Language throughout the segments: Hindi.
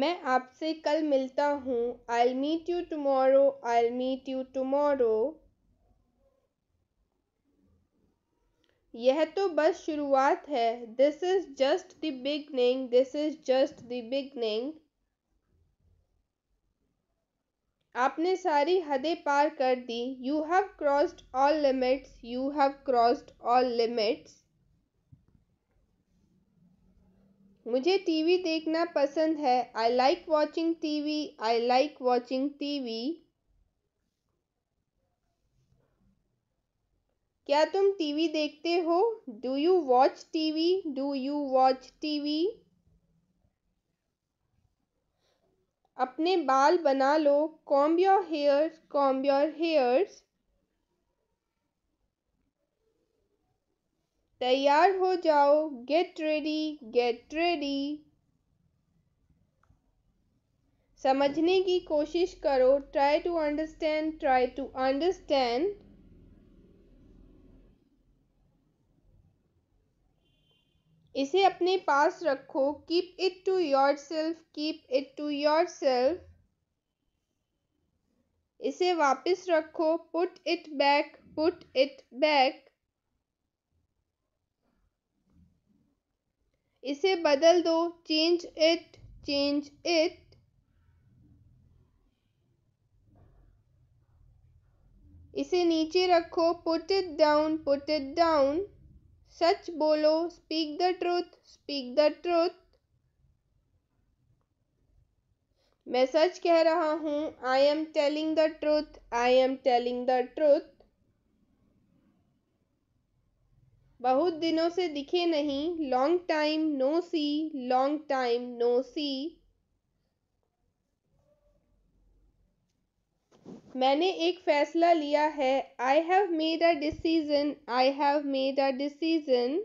मैं आपसे कल मिलता हूँ I meet you tomorrow I meet you tomorrow यह तो बस शुरुआत है this is just the beginning this is just the beginning आपने सारी हदें पार कर दी you have crossed all limits you have crossed all limits मुझे टीवी देखना पसंद है I like watching TV I like watching TV क्या तुम टीवी देखते हो do you watch TV do you watch TV अपने बाल बना लो comb your hair comb your hairs तैयार हो जाओ गेट रेडी गेट रेडी समझने की कोशिश करो try to understand try to understand इसे अपने पास रखो keep it to yourself keep it to yourself इसे वापस रखो put it back put it back इसे बदल दो चेंज इट चेंज इट इसे नीचे रखो put it down put it down सच बोलो speak the truth speak the truth मैं सच कह रहा हूँ I am telling the truth I am telling the truth बहुत दिनों से दिखे नहीं long time no see long time no see मैंने एक फैसला लिया है I have made a decision I have made a decision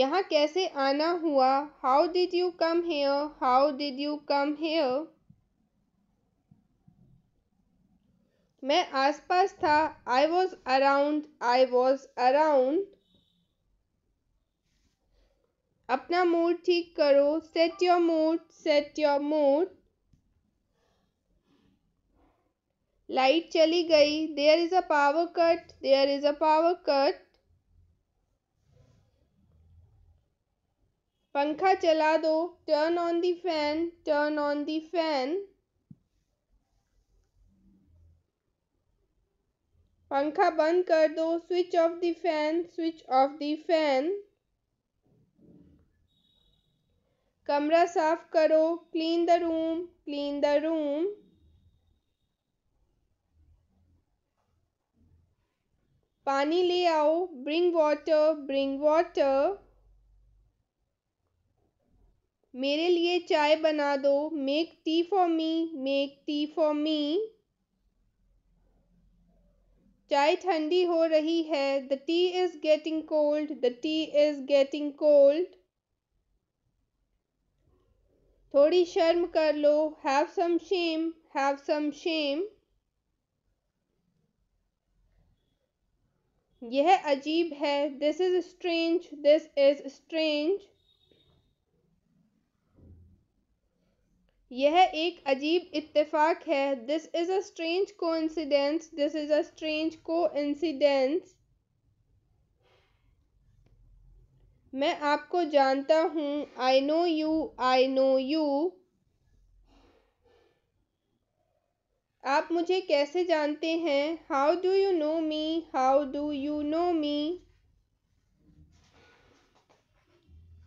यहाँ कैसे आना हुआ how did you come here how did you come here मैं आसपास था I was around I was around अपना मूड ठीक करो set your mood set your mood light चली गई there is a power cut there is a power cut पंखा चला दो turn on the fan turn on the fan पंखा बंद कर दो switch off the fan switch off the fan कमरा साफ करो clean the room clean the room पानी ले आओ ब्रिंग वाटर ब्रिंग वाटर मेरे लिए चाय बना दो make tea for me make tea for me चाय ठंडी हो रही है the tea is getting cold the tea is getting cold थोड़ी शर्म कर लो have some shame have some shame यह अजीब है this is strange this is strange यह एक अजीब इत्तेफाक है this is a strange coincidence this is a strange coincidence मैं आपको जानता हूँ I know you I know you आप मुझे कैसे जानते हैं how do you know me how do you know me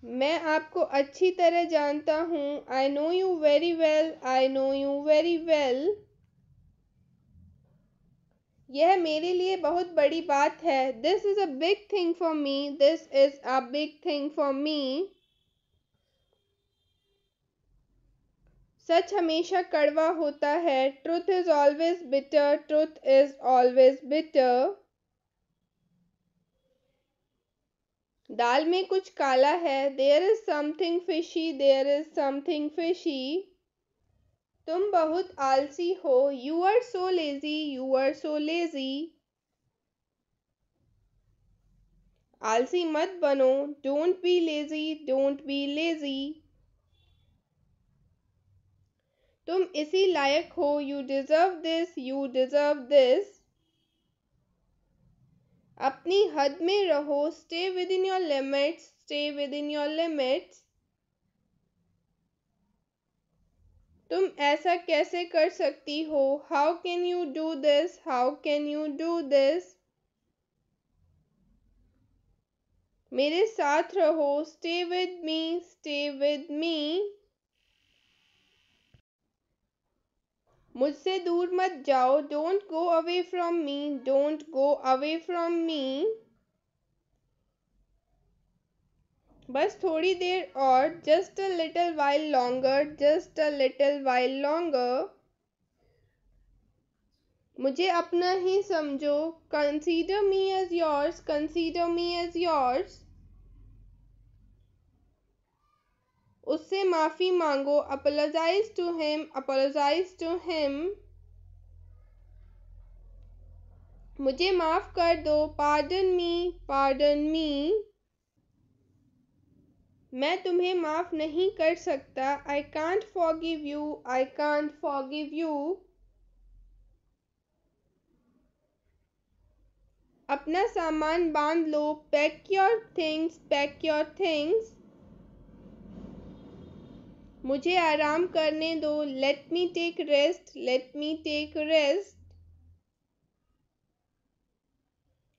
मैं आपको अच्छी तरह जानता हूँ I know you very well I know you very well यह मेरे लिए बहुत बड़ी बात है this is a big thing for me this is a big thing for me सच हमेशा कड़वा होता है truth is always bitter truth is always bitter दाल में कुछ काला है there is something fishy there is something fishy तुम बहुत आलसी हो you are so lazy you are so lazy आलसी मत बनो don't be lazy don't be lazy तुम इसी लायक हो you deserve this you deserve this अपनी हद में रहो stay within your limits stay within your limits तुम ऐसा कैसे कर सकती हो how can you do this how can you do this मेरे साथ रहो स्टे विद मी स्टे मुझसे दूर मत जाओ don't go away from me don't go away from me बस थोड़ी देर और just a little while longer just a little while longer मुझे अपना ही समझो consider me as yours consider me as yours उससे माफ़ी मांगो apologise to him apologise to him मुझे माफ़ कर दो पार्डन मी पार्डन मी मैं तुम्हें माफ़ नहीं कर सकता I can't forgive you I can't forgive you अपना सामान बांध लो pack your things pack your things मुझे आराम करने दो let me take rest let me take rest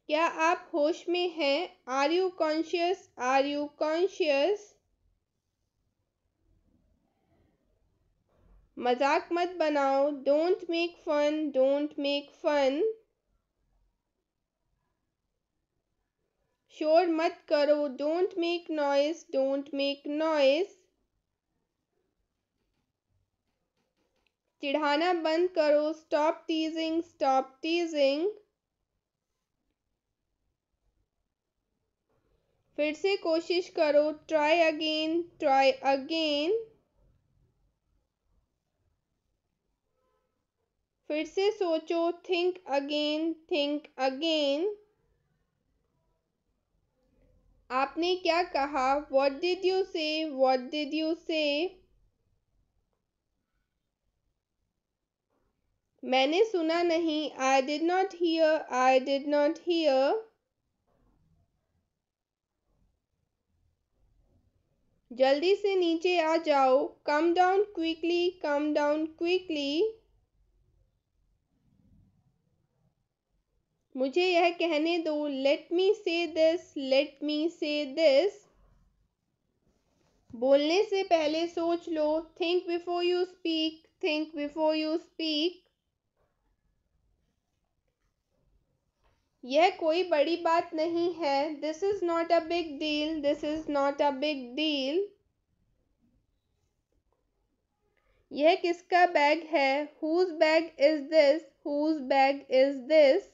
क्या आप होश में हैं are you conscious are you conscious मजाक मत बनाओ don't make fun don't make fun शोर मत करो don't make noise don't make noise चिढ़ाना बंद करो स्टॉप टीजिंग स्टॉप टीजिंग फिर से कोशिश करो ट्राई अगेन ट्राई अगेन फिर से सोचो थिंक अगेन थिंक अगेन आपने क्या कहा what did you say what did you say मैंने सुना नहीं I did not hear I did not hear जल्दी से नीचे आ जाओ come down quickly come down quickly मुझे यह कहने दो लेट मी से दिस लेट मी से दिस बोलने से पहले सोच लो think before you speak think before you speak यह कोई बड़ी बात नहीं है this is not a big deal this is not a big deal यह किसका बैग है whose bag is this whose bag is this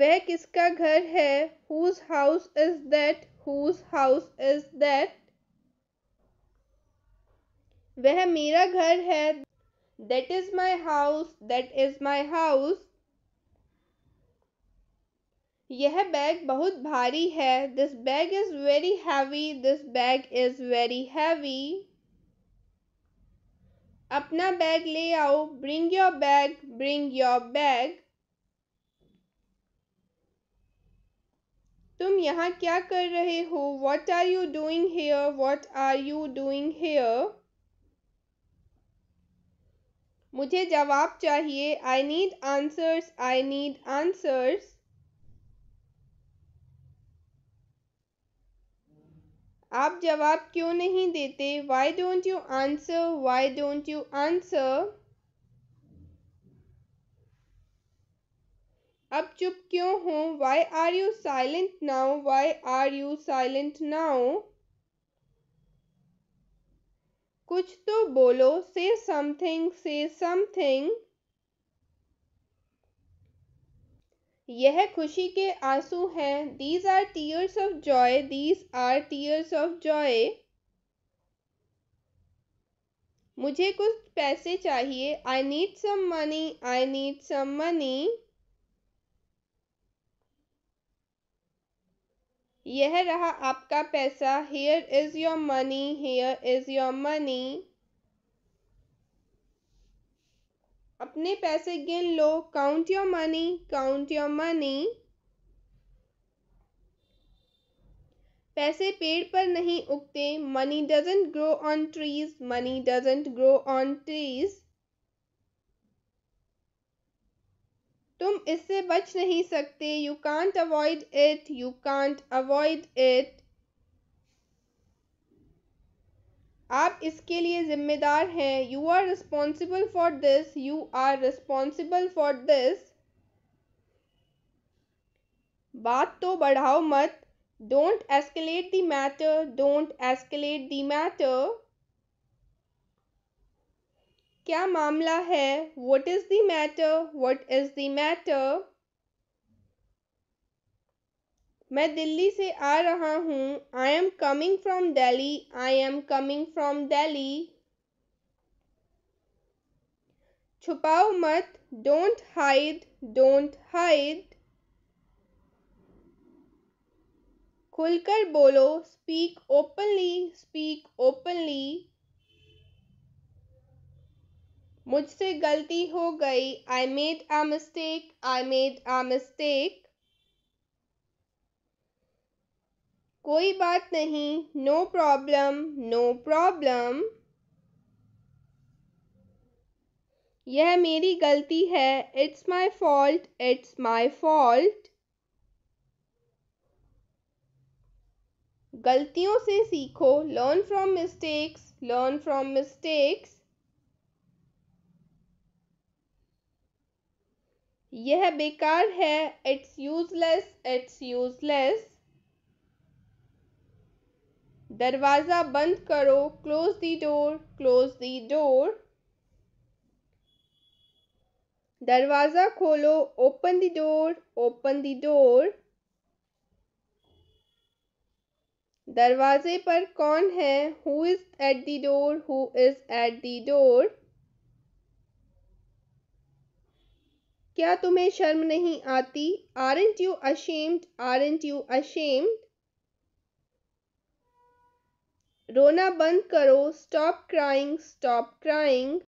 वह किसका घर है whose house is that whose house is that वह मेरा घर है that is my house that is my house यह बैग बहुत भारी है this bag is very heavy this bag is very heavy अपना बैग ले आओ bring your bag bring your bag तुम यहाँ क्या कर रहे हो what are you doing here what are you doing here मुझे जवाब चाहिए I need answers I need answers आप जवाब क्यों नहीं देते why don't you answer why don't you answer अब चुप क्यों हो Y are you silent now why are you silent now कुछ तो बोलो से समथिंग से समथिंग यह खुशी के आंसू हैं these are tears of joy these are tears of joy मुझे कुछ पैसे चाहिए I need some money I need some money यह रहा आपका पैसा here is your money here is your money अपने पैसे गिन लो count your money count your money पैसे पेड़ पर नहीं उगते money doesn't grow on trees money doesn't grow on trees तुम इससे बच नहीं सकते you can't avoid it you can't avoid it आप इसके लिए जिम्मेदार हैं you are responsible for this you are responsible for this बात तो बढ़ाओ मत don't escalate the matter don't escalate the matter क्या मामला है what is the matter what is the matter मैं दिल्ली से आ रहा हूँ I am coming from Delhi I am coming from Delhi छुपाओ मत डोंट हाइड डोंट हाइड खुलकर बोलो स्पीक ओपनली स्पीक ओपनली मुझसे गलती हो गई I made a mistake I made a mistake कोई बात नहीं नो प्रॉब्लम नो प्रॉब्लम यह मेरी गलती है it's my fault it's my fault गलतियों से सीखो learn from mistakes learn from mistakes यह बेकार है इट्स यूजलेस इट्स यूजलेस दरवाज़ा बंद करो close the door close the door दरवाज़ा खोलो open the door open the door दरवाजे पर कौन है who is at the door who is at the door क्या तुम्हें शर्म नहीं आती aren't you ashamed aren't you ashamed रोना बंद करो स्टॉप क्राइंग स्टॉप क्राइंग